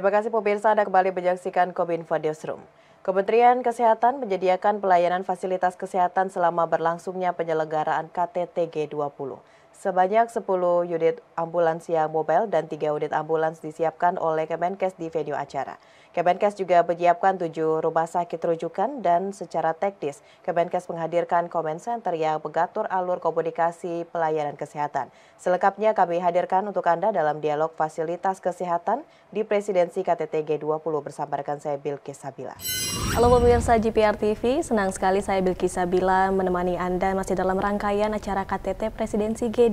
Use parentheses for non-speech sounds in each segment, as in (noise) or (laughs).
Terima kasih pemirsa Anda kembali menyaksikan Kominfo Newsroom. Kementerian Kesehatan menyediakan pelayanan fasilitas kesehatan selama berlangsungnya penyelenggaraan KTTG 20 Sebanyak 10 unit ambulans yang mobile dan 3 unit ambulans disiapkan oleh Kemenkes di venue acara. Kemenkes juga menyiapkan 7 rumah sakit rujukan dan secara teknis Kemenkes menghadirkan comment center yang mengatur alur komunikasi pelayanan kesehatan. Selengkapnya kami hadirkan untuk Anda dalam dialog fasilitas kesehatan di Presidensi KTT G20 bersama rekan saya Bilkis Sabila. Halo pemirsa GPR TV, senang sekali saya Bilkis Sabila menemani Anda masih dalam rangkaian acara KTT Presidensi G20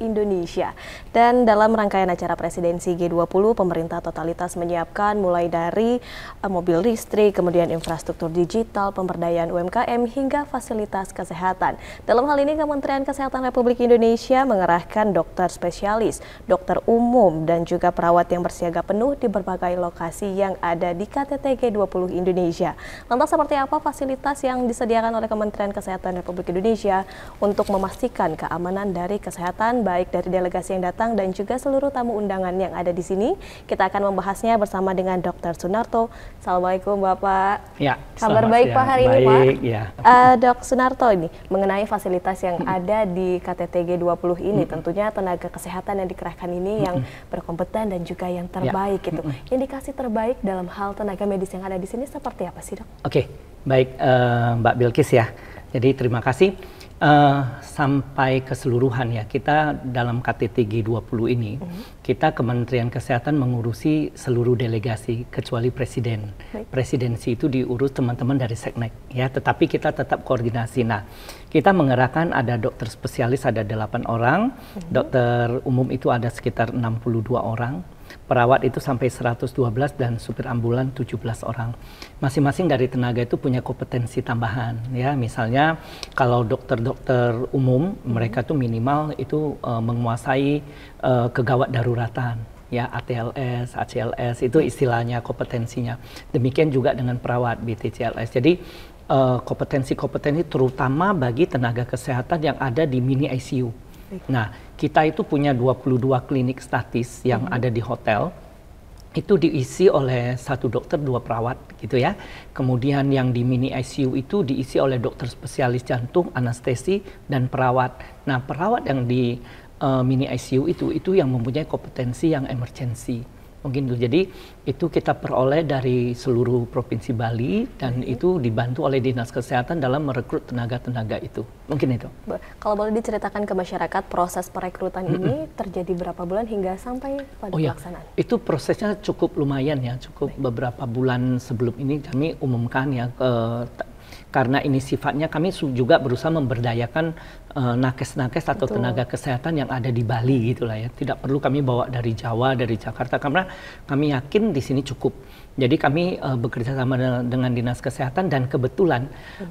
Indonesia. Dan dalam rangkaian acara presidensi G20, pemerintah totalitas menyiapkan mulai dari eh, mobil listrik, kemudian infrastruktur digital, pemberdayaan UMKM, hingga fasilitas kesehatan. Dalam hal ini, Kementerian Kesehatan Republik Indonesia mengerahkan dokter spesialis, dokter umum, dan juga perawat yang bersiaga penuh di berbagai lokasi yang ada di KTT G20 Indonesia. Lantas seperti apa fasilitas yang disediakan oleh Kementerian Kesehatan Republik Indonesia untuk memastikan keamanan dari kesehatan Kesehatan baik dari delegasi yang datang dan juga seluruh tamu undangan yang ada di sini. Kita akan membahasnya bersama dengan Dr. Sunarto. Assalamualaikum Bapak. Ya. Kabar baik siang. Pak hari baik, ini Pak. Ya. Uh, Dok Sunarto ini mengenai fasilitas yang hmm. ada di KTTG 20 ini hmm. tentunya tenaga kesehatan yang dikerahkan ini yang hmm. berkompeten dan juga yang ya. terbaik ya. gitu. Indikasi terbaik dalam hal tenaga medis yang ada di sini seperti apa sih Dok? Oke. Okay. Baik, uh, Mbak Bilkis ya. Jadi terima kasih. Uh, sampai keseluruhan ya kita dalam KTT G20 ini mm-hmm. kita Kementerian Kesehatan mengurusi seluruh delegasi kecuali presiden. Baik. Presidensi itu diurus teman-teman dari Seknek ya, tetapi kita tetap koordinasi. Nah, kita mengerahkan ada dokter spesialis ada delapan orang, mm-hmm. dokter umum itu ada sekitar 62 orang perawat itu sampai 112 dan supir ambulan 17 orang. Masing-masing dari tenaga itu punya kompetensi tambahan ya. Misalnya kalau dokter-dokter umum mereka tuh minimal itu uh, menguasai uh, kegawat daruratan ya ATLS, ACLS itu istilahnya kompetensinya. Demikian juga dengan perawat BTCLS. Jadi eh, kompetensi-kompetensi uh, terutama bagi tenaga kesehatan yang ada di mini ICU. Nah, kita itu punya 22 klinik statis yang hmm. ada di hotel itu diisi oleh satu dokter dua perawat gitu ya kemudian yang di mini ICU itu diisi oleh dokter spesialis jantung anestesi dan perawat nah perawat yang di uh, mini ICU itu itu yang mempunyai kompetensi yang emergensi Mungkin oh, itu jadi itu kita peroleh dari seluruh provinsi Bali dan -hmm. itu dibantu oleh dinas kesehatan dalam merekrut tenaga-tenaga itu. Mungkin itu. Kalau boleh diceritakan ke masyarakat proses perekrutan -hmm. ini mhm. terjadi berapa bulan hingga sampai pada oh, ya. pelaksanaan? Itu prosesnya cukup lumayan ya, cukup Baik. beberapa bulan sebelum ini kami umumkan ya ke eh, karena ini sifatnya kami juga berusaha memberdayakan eh, nakes-nakes uh, atau Betul. tenaga kesehatan yang ada di Bali gitulah ya. Tidak perlu kami bawa dari Jawa, dari Jakarta karena kami yakin di sini cukup. Jadi kami uh, bekerja sama dengan, dinas kesehatan dan kebetulan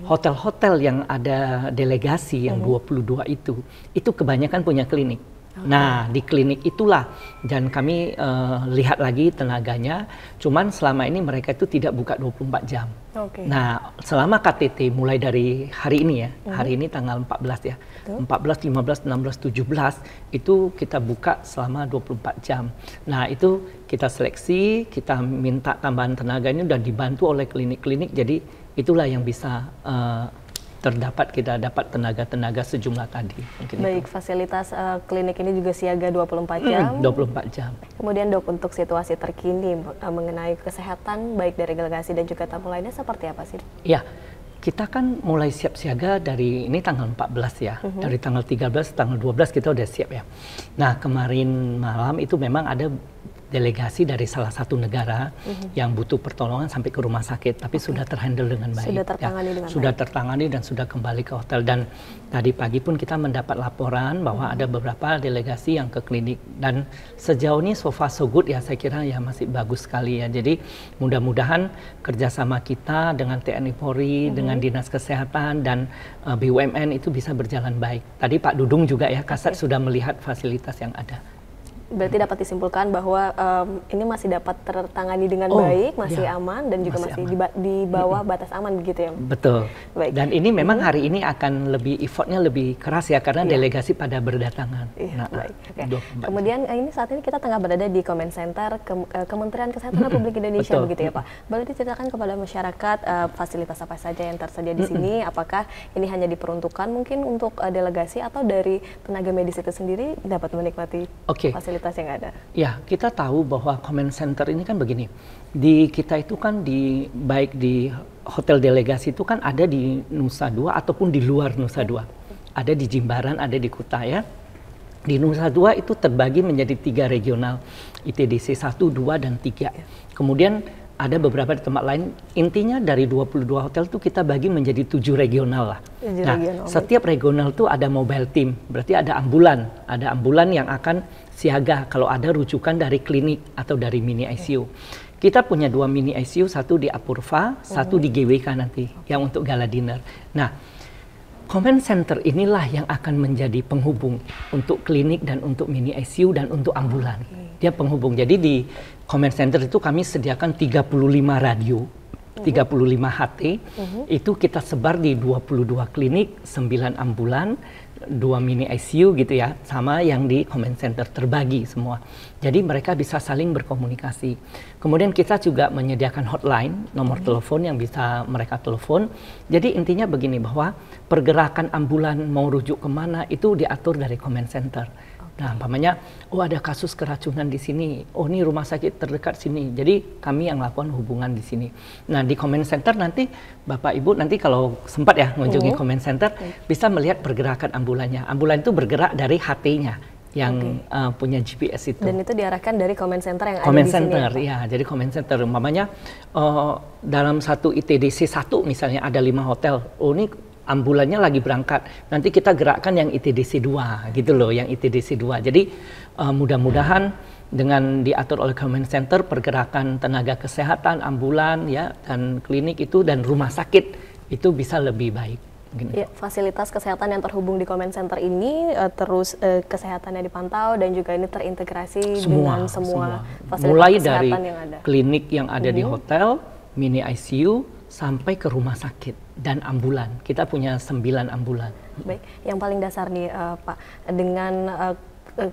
hotel-hotel yang ada delegasi yang mm 22 itu itu kebanyakan punya klinik. Okay. Oh. Nah, di klinik itulah dan kami uh, lihat lagi tenaganya, cuman selama ini mereka itu tidak buka 24 jam. Okay. Nah, selama KTT mulai dari hari ini ya, hmm. hari ini tanggal 14 ya, Betul. 14, 15, 16, 17 itu kita buka selama 24 jam. Nah, itu kita seleksi, kita minta tambahan tenaga ini dan dibantu oleh klinik-klinik, jadi itulah yang bisa uh, terdapat kita dapat tenaga-tenaga sejumlah tadi. Baik, itu. fasilitas uh, klinik ini juga siaga 24 jam. 24 jam. Kemudian dok untuk situasi terkini uh, mengenai kesehatan baik dari delegasi dan juga tamu lainnya seperti apa sih? Ya, kita kan mulai siap siaga dari ini tanggal 14 ya. Uh mm-hmm. -huh. Dari tanggal 13, tanggal 12 kita udah siap ya. Nah, kemarin malam itu memang ada delegasi dari salah satu negara mm-hmm. yang butuh pertolongan sampai ke rumah sakit, tapi okay. sudah terhandle dengan baik. Sudah ya. tertangani ya. dengan Sudah tertangani dan sudah kembali ke hotel. Dan tadi pagi pun kita mendapat laporan bahwa mm-hmm. ada beberapa delegasi yang ke klinik dan sejauh ini so far so good ya saya kira ya masih bagus sekali ya. Jadi mudah-mudahan kerjasama kita dengan TNI Polri, mm-hmm. dengan dinas kesehatan dan uh, eh, BUMN itu bisa berjalan baik. Tadi Pak Dudung juga ya Kasat okay. sudah melihat fasilitas yang ada berarti dapat disimpulkan bahwa um, ini masih dapat tertangani dengan oh, baik, iya. masih iya. aman dan juga masih, masih aman. Di, bawah batas aman begitu ya. Betul. Baik. Dan ini memang hmm. hari ini akan lebih effortnya lebih keras ya karena ya. delegasi pada berdatangan. Iya, nah, baik. Okay. Kemudian eh, ini saat ini kita tengah berada di comment center ke, eh, Kementerian Kesehatan Republik Indonesia Betul. begitu ya Pak. Boleh diceritakan kepada masyarakat uh, fasilitas apa saja yang tersedia di sini? Apakah ini hanya diperuntukkan mungkin untuk uh, delegasi atau dari tenaga medis itu sendiri dapat menikmati okay. fasilitas fasilitas yang ada? Ya, kita tahu bahwa comment center ini kan begini. Di kita itu kan di baik di hotel delegasi itu kan ada di Nusa Dua ataupun di luar Nusa Dua. Ada di Jimbaran, ada di Kuta ya. Di Nusa Dua itu terbagi menjadi tiga regional, ITDC 1, 2, dan 3. Ya. Kemudian ada beberapa di tempat lain. Intinya dari 22 hotel itu kita bagi menjadi tujuh regional lah. Jadi nah, regional. setiap regional itu ada mobile team, berarti ada ambulan. Ada ambulan yang akan siaga kalau ada rujukan dari klinik atau dari mini ICU. Okay. Iya. Kita punya dua mini ICU, satu di Apurva, mm -hmm. satu iya. di GWK nanti, okay. yang untuk gala dinner. Nah, Comment center inilah yang akan menjadi penghubung untuk klinik dan untuk mini ICU dan untuk ambulan. Dia penghubung. Jadi di comment center itu kami sediakan 35 radio, 35 mhm. HT, mhm. itu kita sebar di 22 klinik, 9 ambulan, dua mini ICU gitu ya, sama yang di command center terbagi semua. Jadi mereka bisa saling berkomunikasi. Kemudian kita juga menyediakan hotline, nomor hmm. telepon yang bisa mereka telepon. Jadi intinya begini bahwa pergerakan ambulan mau rujuk kemana itu diatur dari command center Nah, umpamanya, oh ada kasus keracunan di sini, oh ini rumah sakit terdekat sini. Jadi kami yang lakukan hubungan di sini. Nah, di comment center nanti Bapak Ibu nanti kalau sempat ya mengunjungi oh. comment center okay. bisa melihat pergerakan ambulannya. Ambulan itu bergerak dari hp nya yang okay. uh, eh, punya GPS itu. Dan itu diarahkan dari comment center yang comment ada di ya, center, sini. center, ya jadi comment center umpamanya uh, dalam satu ITDC satu misalnya ada lima hotel. Oh ini ambulannya lagi berangkat. Nanti kita gerakkan yang ITDC 2 gitu loh, yang ITDC 2. Jadi uh, mudah-mudahan dengan diatur oleh Government Center pergerakan tenaga kesehatan, ambulan ya dan klinik itu dan rumah sakit itu bisa lebih baik. Ya, fasilitas kesehatan yang terhubung di comment center ini uh, terus uh, kesehatannya dipantau dan juga ini terintegrasi semua, dengan semua, semua. fasilitas Mulai kesehatan dari yang ada. klinik yang ada uhum. di mhm. hotel, mini ICU, sampai ke rumah sakit dan ambulan. Kita punya sembilan ambulan. Baik, yang paling dasar nih uh, Pak, dengan uh,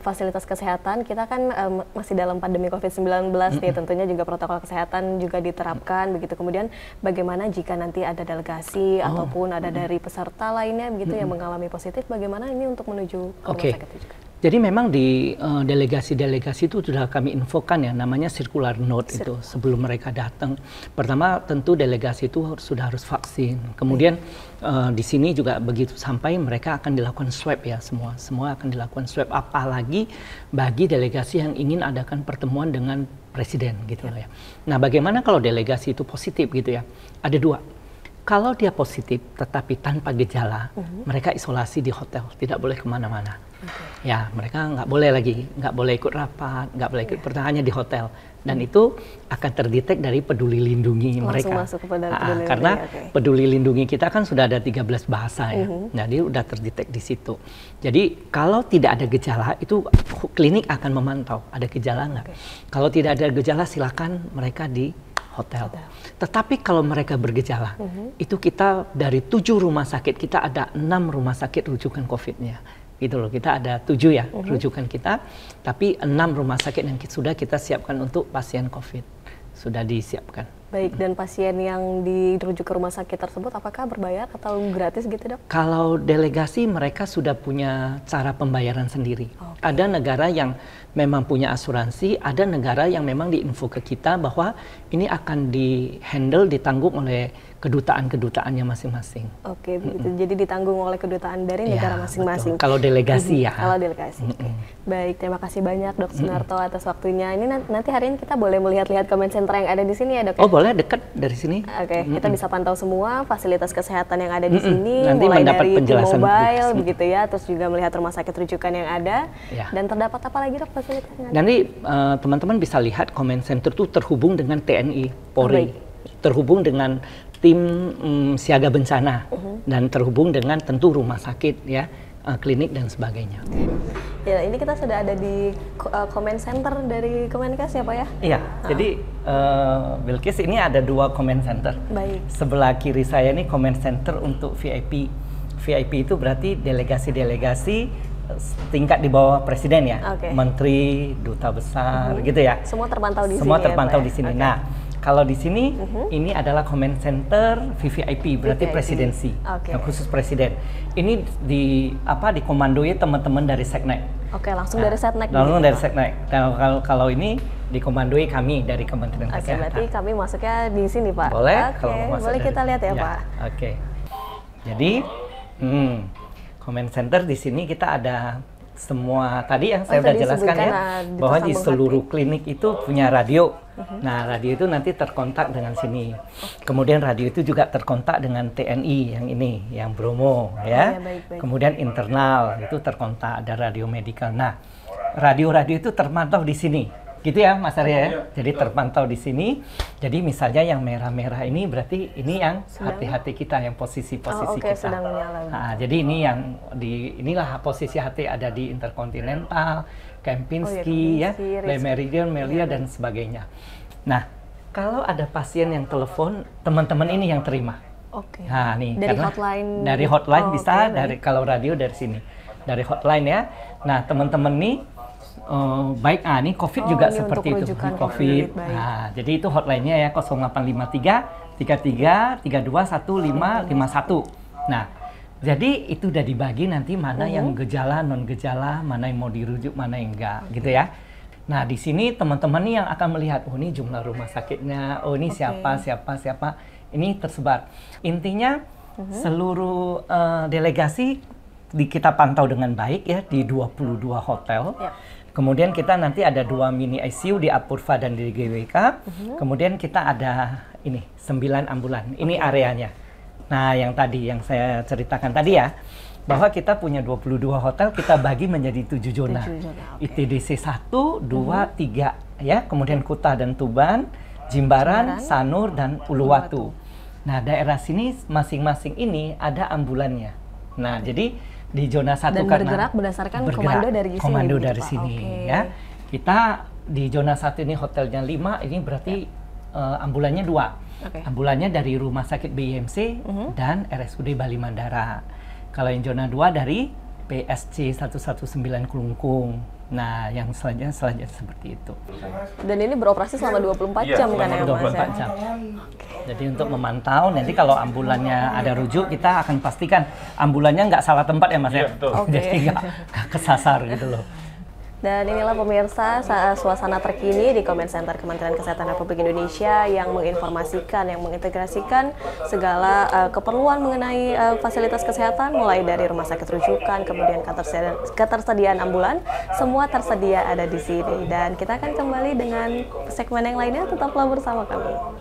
fasilitas kesehatan kita kan um, masih dalam pandemi COVID-19 mm -hmm. nih tentunya juga protokol kesehatan juga diterapkan mm -hmm. begitu kemudian bagaimana jika nanti ada delegasi oh. ataupun ada mm -hmm. dari peserta lainnya begitu mm -hmm. yang mengalami positif bagaimana ini untuk menuju ke rumah sakit sakit juga jadi memang di eh, delegasi-delegasi uh, itu sudah kami infokan ya namanya circular note Sir. itu sebelum mereka datang. Pertama tentu delegasi itu harus, sudah harus vaksin. Kemudian uh, di sini juga begitu sampai mereka akan dilakukan swab ya semua. Semua akan dilakukan swab apalagi bagi delegasi yang ingin adakan pertemuan dengan presiden gitu ya. ya. Nah, bagaimana kalau delegasi itu positif gitu ya? Ada dua kalau dia positif tetapi tanpa gejala, uh-huh. mereka isolasi di hotel, tidak boleh kemana-mana. Okay. Ya, mereka nggak boleh lagi, nggak boleh ikut rapat, nggak boleh ikut yeah. pertanyaannya di hotel. Dan itu akan terdetek dari peduli lindungi Langsung mereka. Masuk kepada ah, ah, peduli lindungi, karena okay. peduli lindungi kita kan sudah ada 13 bahasa ya, uh-huh. jadi sudah terdetek di situ. Jadi kalau tidak ada gejala, itu klinik akan memantau ada gejala nggak. Okay. Kalau tidak ada gejala, silakan mereka di hotel. hotel. Tetapi kalau mereka bergejala, mm -hmm. itu kita dari tujuh rumah sakit kita ada enam rumah sakit rujukan COVID-nya. Gitu loh, kita ada tujuh ya mm -hmm. rujukan kita, tapi enam rumah sakit yang sudah kita siapkan untuk pasien COVID sudah disiapkan. Baik, dan pasien yang dirujuk ke rumah sakit tersebut apakah berbayar atau gratis gitu dok? Kalau delegasi mereka sudah punya cara pembayaran sendiri. Okay. Ada negara yang memang punya asuransi, ada negara yang memang diinfo ke kita bahwa ini akan dihandle, ditanggung oleh kedutaan-kedutaannya masing-masing. Oke, okay, mm -mm. jadi ditanggung oleh kedutaan dari ya, negara masing-masing. Mm-hmm. Ya, Kalau delegasi ya. Kalau delegasi. Mm -mm. Baik, terima kasih banyak dok Sunarto mm -mm. atas waktunya. Ini nanti hari ini kita boleh melihat-lihat comment center yang ada di sini ya dok. Ya? Oh, boleh dekat dari sini. Oke, okay, mm -hmm. kita bisa pantau semua fasilitas kesehatan yang ada di mm -hmm. sini, Nanti mulai dari penjelasan mobile begitu ya, terus juga melihat rumah sakit rujukan yang ada, ya. dan terdapat apa lagi dok fasilitasnya? Nanti eh, teman-teman uh, bisa lihat comment center itu terhubung dengan TNI, Polri, okay. terhubung dengan tim um, siaga bencana, uh mhm. -huh. dan terhubung dengan tentu rumah sakit ya Eh, klinik dan sebagainya. Ya, ini kita sudah ada di uh, comment center dari Kemenkes ya Pak ya? Iya, Uh. jadi uh, eh, Wilkes ini ada dua comment center. Baik. Sebelah kiri saya ini comment center untuk VIP. VIP itu berarti delegasi-delegasi tingkat di bawah presiden ya, okay. menteri, duta besar, -hmm. gitu ya. Semua terpantau di Semua sini. Semua ya, terpantau ya, di sini. Okay. Nah, kalau di sini mm -hmm. ini adalah comment center VVIP berarti VVIP. presidensi okay. yang khusus presiden. Ini di apa dikomandoi teman-teman dari Seknek. Oke, okay, langsung nah, dari Seknek. Langsung dari Seknek. Nah, kalau kalau ini dikomandoi kami dari Kementerian Kesehatan. Oke, berarti kami masuknya di sini, Pak. Boleh? Okay, kalau masuk boleh kita lihat ya, ya Pak. Oke. Okay. Jadi, hmm, comment center di sini kita ada semua tadi yang oh, saya sudah jelaskan ya ah, bahwa di seluruh hati. klinik itu punya radio. Uh-huh. Nah, radio itu nanti terkontak dengan sini. Kemudian radio itu juga terkontak dengan TNI yang ini, yang Bromo ya. Oh, ya baik, baik. Kemudian internal itu terkontak ada radio medical, Nah, radio-radio itu termantau di sini. Gitu ya Mas Arya ya. Iya, jadi terpantau di sini. Jadi misalnya yang merah-merah ini berarti ini yang hati-hati kita yang posisi-posisi oh, okay, kita. Nah, jadi ini yang di inilah posisi hati ada di interkontinental, Kempinski oh, iya, ya, ya Le Meridian, Melia iya, dan sebagainya. Nah, kalau ada pasien yang telepon, teman-teman ini yang terima. Oke. Okay. Nah, nih dari hotline dari hotline oh, bisa okay, dari kalau radio dari sini. Dari hotline ya. Nah, teman-teman nih uh, baik ah ini COVID oh, juga ini seperti itu COVID. Nah, jadi itu hotline-nya ya 0853 33 32 1551. Nah, jadi itu udah dibagi nanti mana uh yang gejala non gejala, mana yang mau dirujuk, mana yang enggak gitu ya. Nah, di sini teman-teman nih yang akan melihat oh ini jumlah rumah sakitnya, oh ini okay. siapa siapa siapa. Ini tersebar. Intinya uh mhm. -huh. seluruh uh, delegasi di, kita pantau dengan baik ya di 22 hotel. Yeah. Kemudian kita nanti ada dua mini ICU di Apurva dan di GWK. Uh-huh. Mhm. Kemudian kita ada ini sembilan ambulan. Ini okay. areanya. Nah, yang tadi yang saya ceritakan tadi ya bahwa kita punya 22 hotel kita bagi menjadi tujuh zona. 7 zona okay. ITDC 1, 2, uh 3 ya, kemudian Kuta dan Tuban, Jimbaran, Jimbaran Sanur dan Uluwatu. Uluwatu. Nah, daerah sini masing-masing ini ada ambulannya. Nah, okay. jadi di zona satu dan karena bergerak berdasarkan bergerak, komando dari sini. Komando dari Pak. sini okay. ya. Kita di zona satu ini hotelnya lima, ini berarti yeah. Ya. uh, ambulannya dua. Okay. Ambulannya dari Rumah Sakit BIMC uh mhm. -huh. dan RSUD Bali Mandara. Kalau yang zona dua dari PSC 119 Kelungkung Nah, yang selanjutnya selanjutnya seperti itu. Dan ini beroperasi selama 24 iya, ya, ya, jam kan ya, Mas? 24 jam. Jadi untuk memantau nanti kalau ambulannya ada rujuk kita akan pastikan ambulannya nggak salah tempat ya Mas ya. ya betul. Okay. (laughs) Jadi nggak kesasar gitu loh. Dan inilah pemirsa saat eh, suasana terkini di Comment Center Kementerian Kesehatan Republik Indonesia yang menginformasikan, yang mengintegrasikan segala uh, keperluan mengenai uh, fasilitas kesehatan mulai dari rumah sakit rujukan, kemudian ketersediaan, ketersediaan ambulan, semua tersedia ada di sini. Dan kita akan kembali dengan segmen yang lainnya, tetaplah bersama kami.